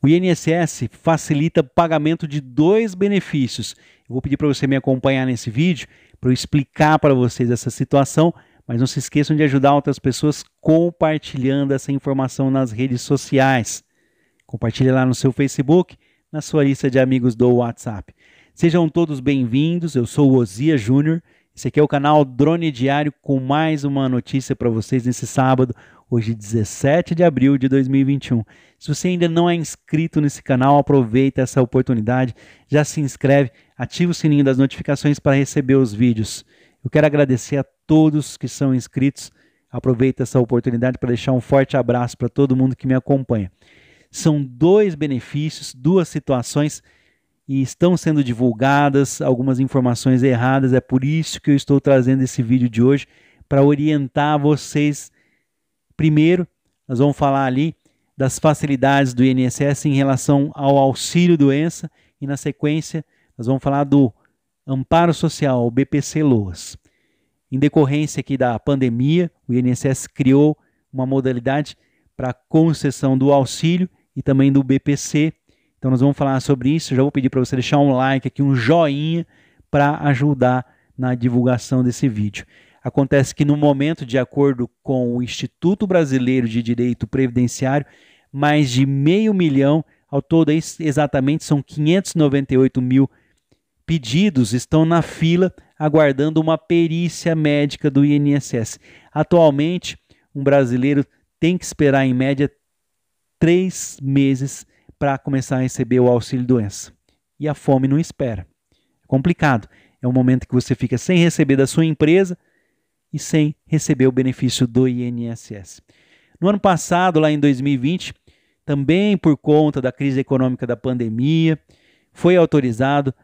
O INSS facilita pagamento de dois benefícios. Eu vou pedir para você me acompanhar nesse vídeo para eu explicar para vocês essa situação, mas não se esqueçam de ajudar outras pessoas compartilhando essa informação nas redes sociais. Compartilhe lá no seu Facebook, na sua lista de amigos do WhatsApp. Sejam todos bem-vindos. Eu sou o Ozia Júnior. Esse aqui é o canal Drone Diário com mais uma notícia para vocês nesse sábado, hoje 17 de abril de 2021. Se você ainda não é inscrito nesse canal, aproveita essa oportunidade, já se inscreve, ativa o sininho das notificações para receber os vídeos. Eu quero agradecer a todos que são inscritos. Aproveita essa oportunidade para deixar um forte abraço para todo mundo que me acompanha. São dois benefícios, duas situações e estão sendo divulgadas algumas informações erradas. É por isso que eu estou trazendo esse vídeo de hoje para orientar vocês Primeiro, nós vamos falar ali das facilidades do INSS em relação ao auxílio doença e na sequência nós vamos falar do amparo social, o BPC Loas. Em decorrência aqui da pandemia, o INSS criou uma modalidade para concessão do auxílio e também do BPC. Então nós vamos falar sobre isso. Já vou pedir para você deixar um like aqui, um joinha para ajudar na divulgação desse vídeo. Acontece que no momento, de acordo com o Instituto Brasileiro de Direito Previdenciário, mais de meio milhão, ao todo é exatamente são 598 mil pedidos estão na fila aguardando uma perícia médica do INSS. Atualmente, um brasileiro tem que esperar em média três meses para começar a receber o auxílio doença. E a fome não espera. É complicado. É um momento que você fica sem receber da sua empresa, e sem receber o benefício do INSS. No ano passado, lá em 2020, também por conta da crise econômica da pandemia, foi autorizado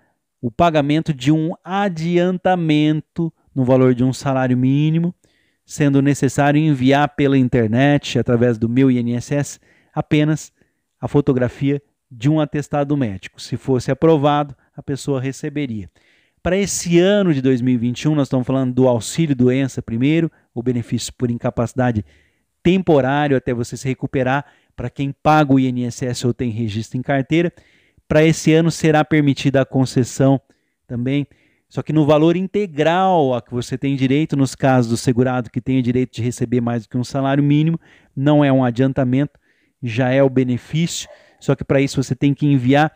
o pagamento de um adiantamento no valor de um salário mínimo, sendo necessário enviar pela internet, através do meu INSS, apenas a fotografia de um atestado médico. Se fosse aprovado, a pessoa receberia. Para esse ano de 2021, nós estamos falando do auxílio doença primeiro, o benefício por incapacidade temporário até você se recuperar, para quem paga o INSS ou tem registro em carteira. Para esse ano será permitida a concessão também, só que no valor integral a que você tem direito, nos casos do segurado que tenha direito de receber mais do que um salário mínimo, não é um adiantamento, já é o benefício, só que para isso você tem que enviar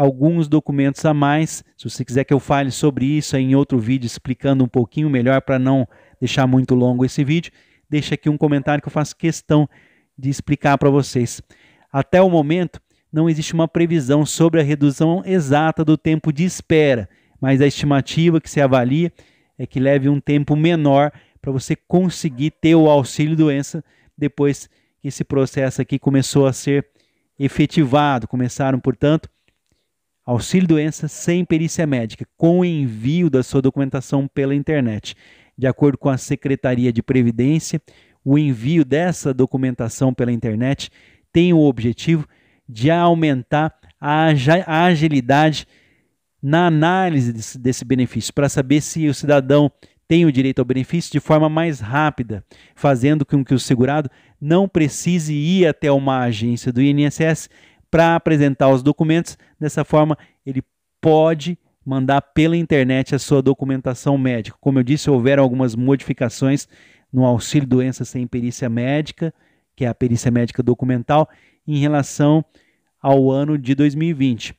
alguns documentos a mais. Se você quiser que eu fale sobre isso em outro vídeo, explicando um pouquinho melhor para não deixar muito longo esse vídeo, deixa aqui um comentário que eu faço questão de explicar para vocês. Até o momento, não existe uma previsão sobre a redução exata do tempo de espera, mas a estimativa que se avalia é que leve um tempo menor para você conseguir ter o auxílio doença depois que esse processo aqui começou a ser efetivado. Começaram, portanto, auxílio doença sem perícia médica, com envio da sua documentação pela internet. De acordo com a Secretaria de Previdência, o envio dessa documentação pela internet tem o objetivo de aumentar a agilidade na análise desse, desse benefício, para saber se o cidadão tem o direito ao benefício de forma mais rápida, fazendo com que o segurado não precise ir até uma agência do INSS para apresentar os documentos. Dessa forma, ele pode mandar pela internet a sua documentação médica. Como eu disse, houveram algumas modificações no auxílio doença sem perícia médica, que é a perícia médica documental, em relação ao ano de 2020.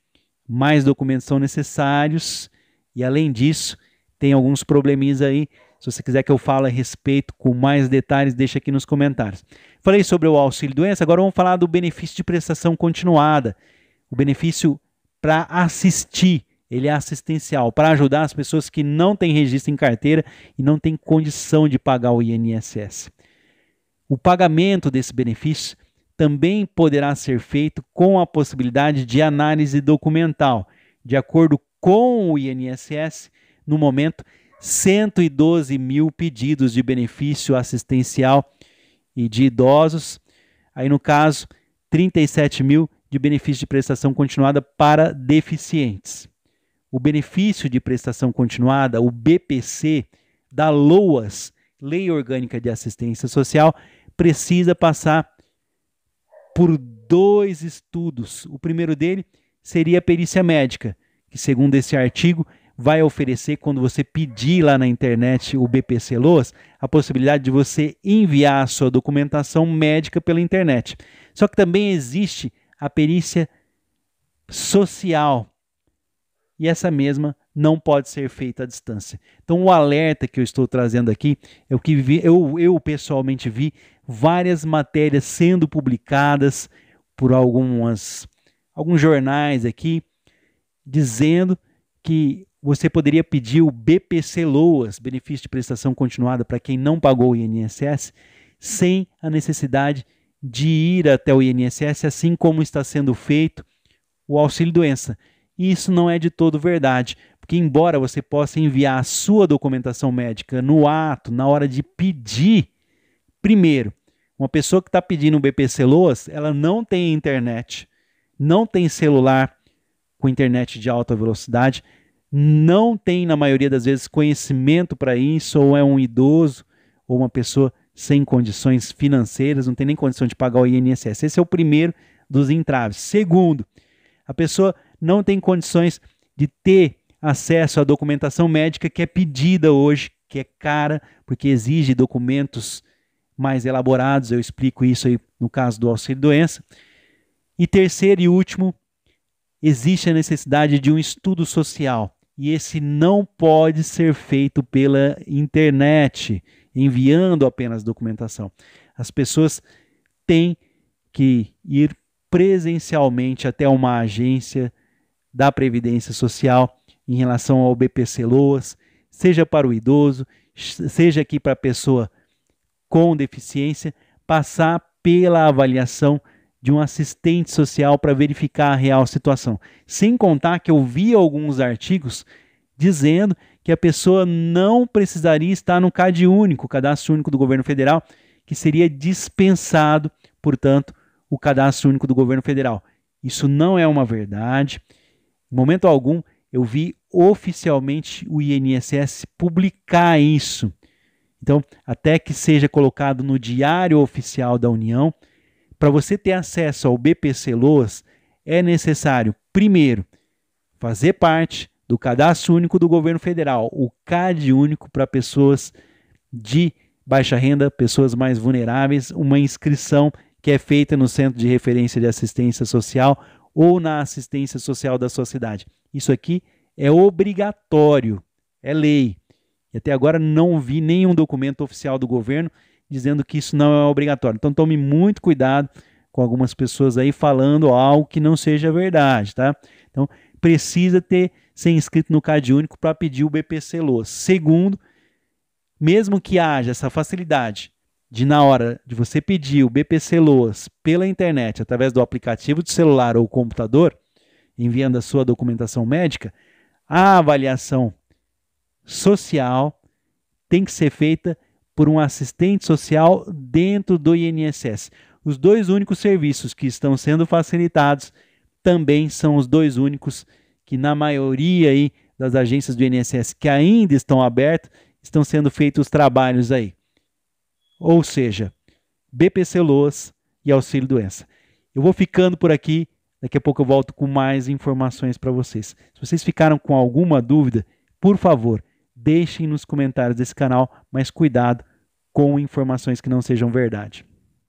Mais documentos são necessários e, além disso, tem alguns probleminhas aí se você quiser que eu fale a respeito com mais detalhes, deixa aqui nos comentários. Falei sobre o auxílio doença, agora vamos falar do benefício de prestação continuada. O benefício para assistir, ele é assistencial, para ajudar as pessoas que não têm registro em carteira e não têm condição de pagar o INSS. O pagamento desse benefício também poderá ser feito com a possibilidade de análise documental, de acordo com o INSS, no momento 112 mil pedidos de benefício assistencial e de idosos. Aí, no caso, 37 mil de benefício de prestação continuada para deficientes. O benefício de prestação continuada, o BPC, da LOAS, Lei Orgânica de Assistência Social, precisa passar por dois estudos. O primeiro dele seria a perícia médica, que, segundo esse artigo, vai oferecer quando você pedir lá na internet o BPC Loas, a possibilidade de você enviar a sua documentação médica pela internet. Só que também existe a perícia social. E essa mesma não pode ser feita à distância. Então, o alerta que eu estou trazendo aqui é o que vi, eu, eu pessoalmente vi várias matérias sendo publicadas por algumas, alguns jornais aqui, dizendo que você poderia pedir o BPC Loas, benefício de prestação continuada para quem não pagou o INSS, sem a necessidade de ir até o INSS, assim como está sendo feito o auxílio doença. E isso não é de todo verdade, porque embora você possa enviar a sua documentação médica no ato, na hora de pedir, primeiro, uma pessoa que está pedindo o BPC Loas, ela não tem internet, não tem celular com internet de alta velocidade, não tem, na maioria das vezes, conhecimento para isso, ou é um idoso, ou uma pessoa sem condições financeiras, não tem nem condição de pagar o INSS. Esse é o primeiro dos entraves. Segundo, a pessoa não tem condições de ter acesso à documentação médica que é pedida hoje, que é cara, porque exige documentos mais elaborados. Eu explico isso aí no caso do auxílio-doença. E terceiro e último, existe a necessidade de um estudo social e esse não pode ser feito pela internet, enviando apenas documentação. As pessoas têm que ir presencialmente até uma agência da Previdência Social em relação ao BPC Loas, seja para o idoso, seja aqui para a pessoa com deficiência, passar pela avaliação de um assistente social para verificar a real situação. Sem contar que eu vi alguns artigos dizendo que a pessoa não precisaria estar no CAD único, cadastro único do governo federal, que seria dispensado, portanto, o cadastro único do governo federal. Isso não é uma verdade. Em momento algum, eu vi oficialmente o INSS publicar isso. Então, até que seja colocado no Diário Oficial da União, para você ter acesso ao BPC Loas, é necessário, primeiro, fazer parte do Cadastro Único do Governo Federal, o CAD Único para pessoas de baixa renda, pessoas mais vulneráveis, uma inscrição que é feita no Centro de Referência de Assistência Social ou na assistência social da sua cidade. Isso aqui é obrigatório, é lei. E até agora não vi nenhum documento oficial do governo dizendo que isso não é obrigatório. Então tome muito cuidado com algumas pessoas aí falando algo que não seja verdade, tá? Então precisa ter ser inscrito no CAD único para pedir o BPC Loa. Segundo, mesmo que haja essa facilidade de na hora de você pedir o BPC Loas pela internet, através do aplicativo de celular ou computador, enviando a sua documentação médica, a avaliação social tem que ser feita por um assistente social dentro do INSS. Os dois únicos serviços que estão sendo facilitados também são os dois únicos que na maioria aí das agências do INSS que ainda estão abertas, estão sendo feitos os trabalhos aí. Ou seja, BPC Loas e Auxílio Doença. Eu vou ficando por aqui, daqui a pouco eu volto com mais informações para vocês. Se vocês ficaram com alguma dúvida, por favor, deixem nos comentários desse canal, mas cuidado com informações que não sejam verdade.